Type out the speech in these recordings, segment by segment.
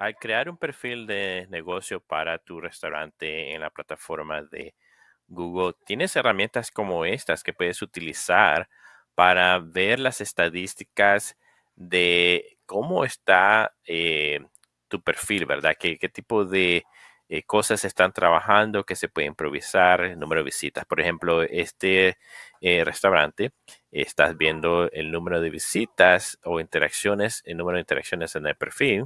al crear un perfil de negocio para tu restaurante en la plataforma de Google, tienes herramientas como estas que puedes utilizar para ver las estadísticas de cómo está eh, tu perfil, ¿verdad? ¿Qué, qué tipo de eh, cosas están trabajando qué se puede improvisar? El número de visitas. Por ejemplo, este eh, restaurante, estás viendo el número de visitas o interacciones, el número de interacciones en el perfil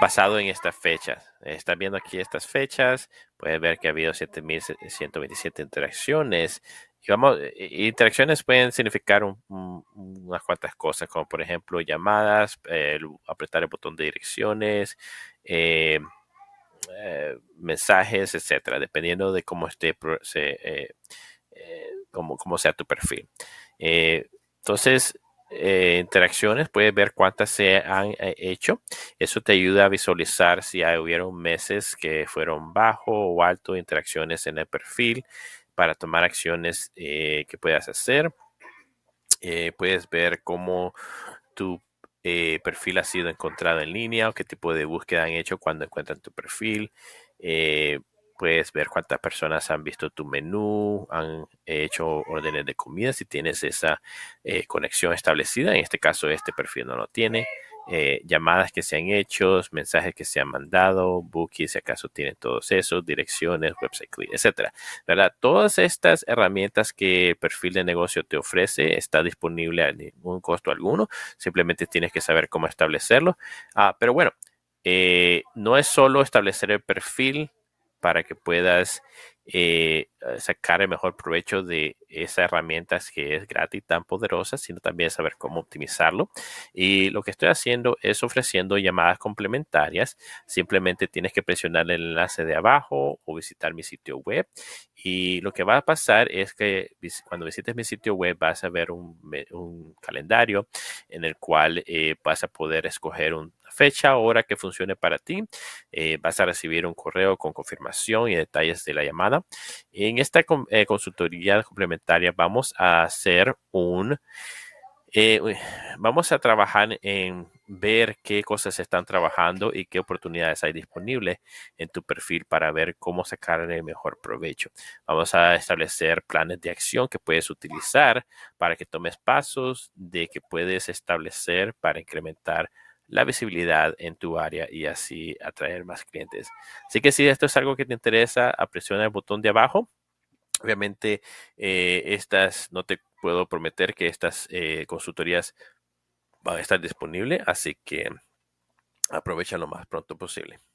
basado en estas fechas. Están viendo aquí estas fechas, Pueden ver que ha habido 7.127 interacciones. Y vamos, eh, eh, interacciones pueden significar unas cuantas cosas, como por ejemplo llamadas, eh, apretar el botón de direcciones, mensajes, etcétera, dependiendo de cómo esté, cómo, sea tu perfil. entonces, eh, interacciones, puedes ver cuántas se han eh, hecho. Eso te ayuda a visualizar si hay, hubieron meses que fueron bajo o alto interacciones en el perfil para tomar acciones eh, que puedas hacer. puedes ver cómo tu perfil ha sido encontrado en línea o qué tipo de búsqueda han hecho cuando encuentran tu perfil puedes ver cuántas personas han visto tu menú, han hecho órdenes de comida, si tienes esa eh, conexión establecida. En este caso, este perfil no lo tiene. Eh, llamadas que se han hecho, mensajes que se han mandado, bookies, si acaso tienen todos esos, direcciones, website etcétera. ¿Verdad? Todas estas herramientas que el perfil de negocio te ofrece está disponible a ningún costo alguno. Simplemente tienes que saber cómo establecerlo. Ah, pero bueno, eh, no es solo establecer el perfil para que puedas eh, eh, sacar el mejor provecho de esas herramientas que es gratis tan poderosa, sino también saber cómo optimizarlo. Y lo que estoy haciendo es ofreciendo llamadas complementarias. Simplemente tienes que presionar el enlace de abajo o visitar mi sitio web. Y lo que va a pasar es que cuando visites mi sitio web vas a ver un, calendario en el cual eh, vas a poder escoger un fecha, hora que funcione para ti. Eh, vas a recibir un correo con confirmación y detalles de la llamada. En esta eh, consultoría complementaria vamos a hacer un... Eh, vamos a trabajar en ver qué cosas están trabajando y qué oportunidades hay disponibles en tu perfil para ver cómo sacar el mejor provecho. Vamos a establecer planes de acción que puedes utilizar para que tomes pasos de que puedes establecer para incrementar la visibilidad en tu área y así atraer más clientes. Así que si esto es algo que te interesa, presiona el botón de abajo. Obviamente, eh, estas, no te puedo prometer que estas eh, consultorías van a estar disponibles, así que aprovecha lo más pronto posible.